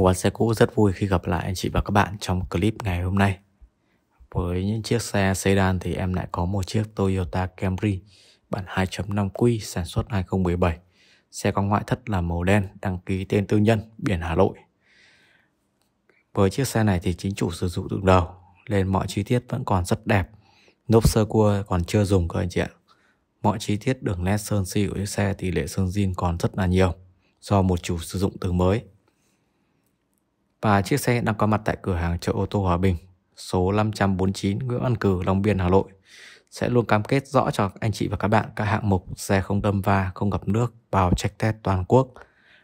Một bán xe cũ rất vui khi gặp lại anh chị và các bạn trong clip ngày hôm nay. Với những chiếc xe sedan thì em lại có một chiếc Toyota Camry bản 2.5Q sản xuất 2017. Xe có ngoại thất là màu đen, đăng ký tên tư nhân, biển Hà Nội. Với chiếc xe này thì chính chủ sử dụng từ đầu, nên mọi chi tiết vẫn còn rất đẹp. Nốp sơ cua còn chưa dùng cơ anh chị ạ. Mọi chi tiết đường nét sơn xi của chiếc xe tỷ lệ sơn zin còn rất là nhiều do một chủ sử dụng từ mới và chiếc xe đang có mặt tại cửa hàng chợ ô tô Hòa Bình, số 549 Nguyễn Văn Cử, Long Biên, Hà Nội sẽ luôn cam kết rõ cho anh chị và các bạn các hạng mục xe không đâm va, không gặp nước vào check test toàn quốc.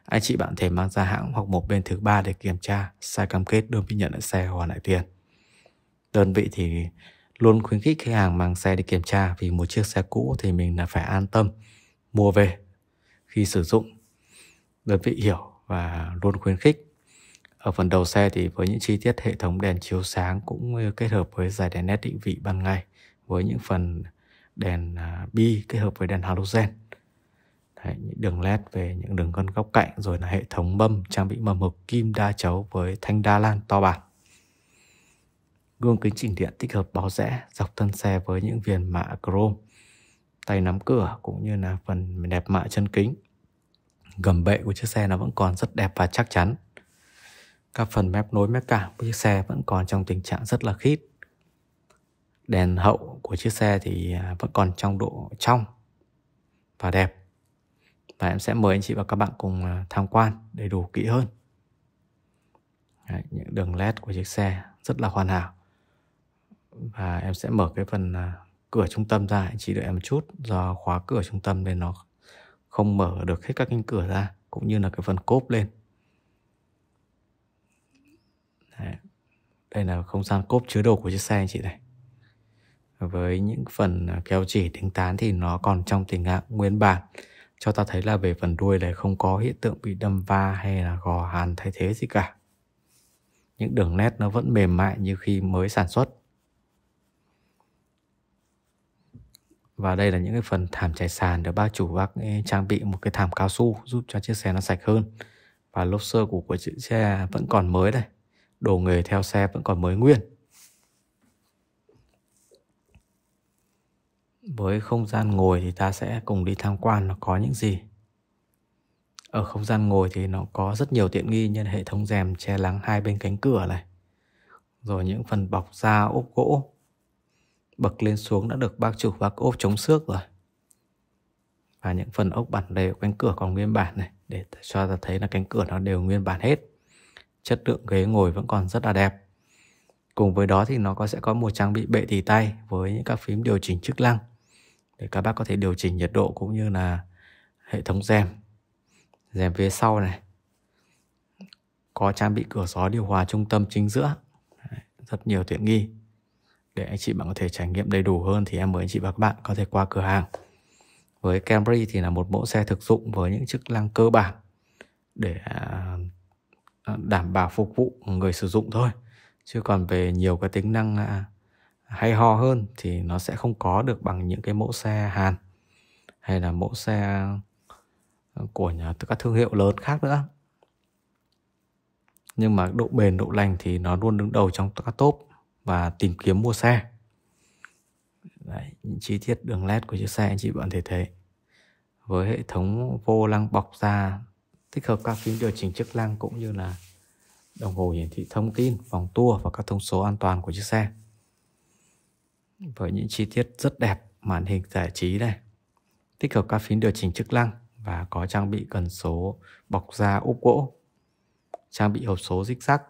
Anh chị bạn thể mang ra hãng hoặc một bên thứ ba để kiểm tra, sai cam kết đơn vị nhận lại xe hoàn lại tiền. Đơn vị thì luôn khuyến khích khách hàng mang xe đi kiểm tra vì một chiếc xe cũ thì mình là phải an tâm mua về khi sử dụng. Đơn vị hiểu và luôn khuyến khích ở phần đầu xe thì với những chi tiết hệ thống đèn chiếu sáng cũng ờ, kết hợp với dải đèn nét định vị ban ngày với những phần đèn à, bi kết hợp với đèn halogen. Đấy, những đường led về những đường gân góc cạnh rồi là hệ thống mâm trang bị mâm hộp kim đa chấu với thanh đa lan to bản. Gương kính chỉnh điện tích hợp báo rẽ dọc thân xe với những viền mạ chrome tay nắm cửa cũng như là phần đẹp mạ chân kính gầm bệ của chiếc xe nó vẫn còn rất đẹp và chắc chắn các phần mép nối mép cảm của chiếc xe vẫn còn trong tình trạng rất là khít. Đèn hậu của chiếc xe thì à, vẫn còn trong độ trong và đẹp. Và em sẽ mời anh chị và các bạn cùng à, tham quan đầy đủ kỹ hơn. Đấy, những đường led của chiếc xe rất là hoàn hảo. Và em sẽ mở cái phần à, cửa trung tâm ra anh chị đợi em một chút do khóa cửa trung tâm nên nó không mở được hết các cánh cửa ra cũng như là cái phần cốp lên Đấy. Đây là không gian cốp chứa đồ của chiếc xe anh chị này Với những phần à, keo chỉ đính tán thì nó còn trong tình trạng nguyên bản Cho ta thấy là về phần đuôi này không có hiện tượng bị đâm va hay là gò hàn thay thế gì cả Những đường nét nó vẫn mềm mại như khi mới sản xuất Và đây là những cái phần thảm trải sàn được bác chủ bác trang bị một cái thảm cao su giúp cho chiếc xe nó sạch hơn. Và lốp sơ của, của chiếc xe vẫn còn mới đây đồ nghề theo xe vẫn còn mới nguyên với không gian ngồi thì ta sẽ cùng đi tham quan nó có những gì ở không gian ngồi thì nó có rất nhiều tiện nghi như hệ thống rèm che lắng hai bên cánh cửa này rồi những phần bọc da ốp gỗ bậc lên xuống đã được bác chủ bác ốp chống xước rồi và những phần ốc bản đều cánh cửa còn nguyên bản này để cho ta thấy là cánh cửa nó đều nguyên bản hết chất lượng ghế ngồi vẫn còn rất là đẹp cùng với đó thì nó có sẽ có một trang bị bệ tỳ tay với những các phím điều chỉnh chức năng để các bác có thể điều chỉnh nhiệt độ cũng như là hệ thống rèm rèm phía sau này có trang bị cửa gió điều hòa trung tâm chính giữa rất nhiều tiện nghi để anh chị bạn có thể trải nghiệm đầy đủ hơn thì em mời anh chị và các bạn có thể qua cửa hàng với Camry thì là một mẫu xe thực dụng với những chức năng cơ bản để à, À, đảm bảo phục vụ người sử dụng thôi chứ còn về nhiều cái tính năng à, hay ho hơn thì nó sẽ không có được bằng những cái mẫu xe Hàn hay là mẫu xe à, của nhà, các thương hiệu lớn khác nữa nhưng mà độ bền độ lành thì nó luôn đứng đầu trong các top và tìm kiếm mua xe Đấy, những chi tiết đường led của chiếc xe anh chị bạn thể thấy với hệ thống vô lăng bọc da tích hợp các phím điều chỉnh chức năng cũng như là đồng hồ hiển thị thông tin, vòng tua và các thông số an toàn của chiếc xe. Với những chi tiết rất đẹp, màn hình giải trí này, tích hợp các phím điều chỉnh chức năng và có trang bị cần số bọc da úp gỗ, trang bị hộp số dích rắc,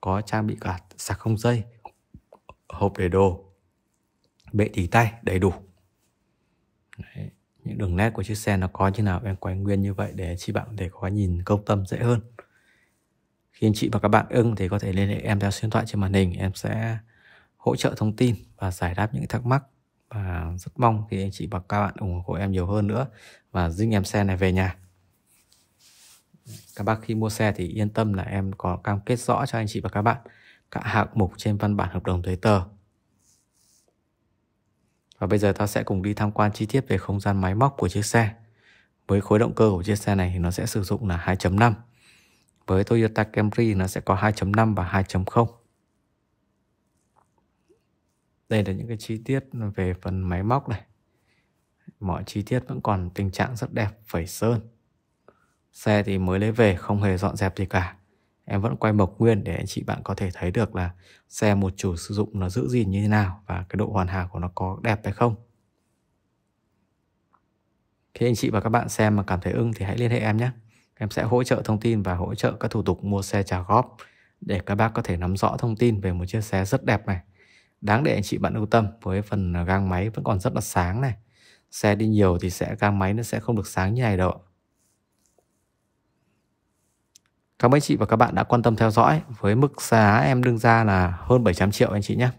có trang bị cả sạc không dây, hộp để đồ, bệ tì tay đầy đủ. Đấy những đường nét của chiếc xe nó có như nào em quay nguyên như vậy để chị bạn để có nhìn công tâm dễ hơn khi anh chị và các bạn ưng thì có thể liên hệ em theo số điện thoại trên màn hình em sẽ hỗ trợ thông tin và giải đáp những thắc mắc và rất mong thì anh chị và các bạn ủng hộ em nhiều hơn nữa và dinh em xe này về nhà các bác khi mua xe thì yên tâm là em có cam kết rõ cho anh chị và các bạn cả hạng mục trên văn bản hợp đồng giấy tờ và bây giờ ta sẽ cùng đi tham quan chi tiết về không gian máy móc của chiếc xe. Với khối động cơ của chiếc xe này thì nó sẽ sử dụng là 2.5. Với Toyota Camry nó sẽ có 2.5 và 2.0. Đây là những cái chi tiết về phần máy móc này. Mọi chi tiết vẫn còn tình trạng rất đẹp phẩy sơn. Xe thì mới lấy về không hề dọn dẹp gì cả em vẫn quay mộc nguyên để anh chị bạn có thể thấy được là xe một chủ sử dụng nó giữ gìn như thế nào và cái độ hoàn hảo của nó có đẹp hay không khi anh chị và các bạn xem mà cảm thấy ưng thì hãy liên hệ em nhé em sẽ hỗ trợ thông tin và hỗ trợ các thủ tục mua xe trả góp để các bác có thể nắm rõ thông tin về một chiếc xe rất đẹp này đáng để anh chị bạn ưu tâm với phần gang máy vẫn còn rất là sáng này xe đi nhiều thì sẽ gang máy nó sẽ không được sáng như này đâu Cảm ơn chị và các bạn đã quan tâm theo dõi với mức giá em đương ra là hơn 700 triệu anh chị nhé.